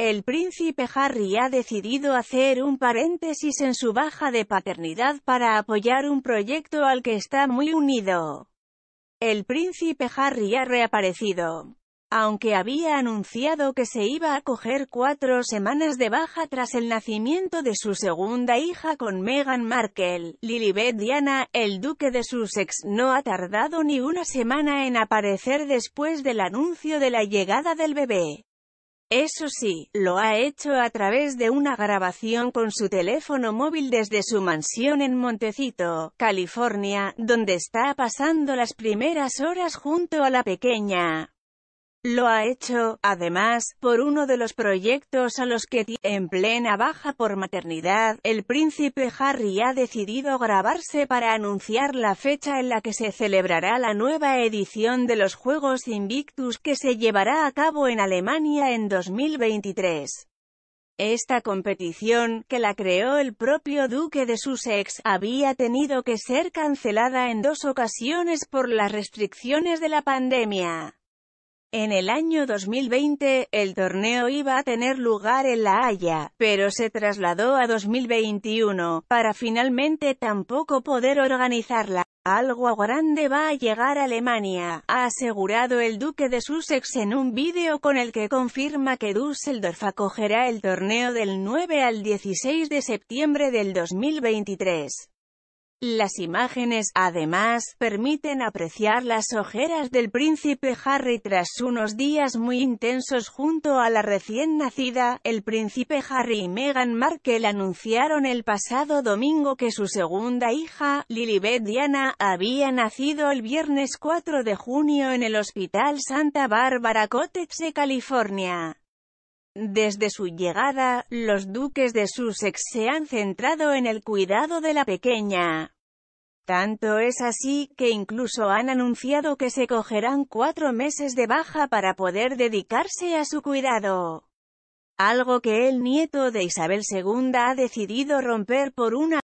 El príncipe Harry ha decidido hacer un paréntesis en su baja de paternidad para apoyar un proyecto al que está muy unido. El príncipe Harry ha reaparecido. Aunque había anunciado que se iba a coger cuatro semanas de baja tras el nacimiento de su segunda hija con Meghan Markle, Lilibet Diana, el duque de Sussex, no ha tardado ni una semana en aparecer después del anuncio de la llegada del bebé. Eso sí, lo ha hecho a través de una grabación con su teléfono móvil desde su mansión en Montecito, California, donde está pasando las primeras horas junto a la pequeña. Lo ha hecho, además, por uno de los proyectos a los que en plena baja por maternidad, el príncipe Harry ha decidido grabarse para anunciar la fecha en la que se celebrará la nueva edición de los Juegos Invictus que se llevará a cabo en Alemania en 2023. Esta competición, que la creó el propio duque de Sussex, había tenido que ser cancelada en dos ocasiones por las restricciones de la pandemia. En el año 2020, el torneo iba a tener lugar en La Haya, pero se trasladó a 2021, para finalmente tampoco poder organizarla. Algo grande va a llegar a Alemania, ha asegurado el duque de Sussex en un vídeo con el que confirma que Düsseldorf acogerá el torneo del 9 al 16 de septiembre del 2023. Las imágenes, además, permiten apreciar las ojeras del príncipe Harry tras unos días muy intensos junto a la recién nacida. El príncipe Harry y Meghan Markle anunciaron el pasado domingo que su segunda hija, Lilibet Diana, había nacido el viernes 4 de junio en el Hospital Santa Bárbara Cotex de California. Desde su llegada, los duques de Sussex se han centrado en el cuidado de la pequeña. Tanto es así, que incluso han anunciado que se cogerán cuatro meses de baja para poder dedicarse a su cuidado. Algo que el nieto de Isabel II ha decidido romper por una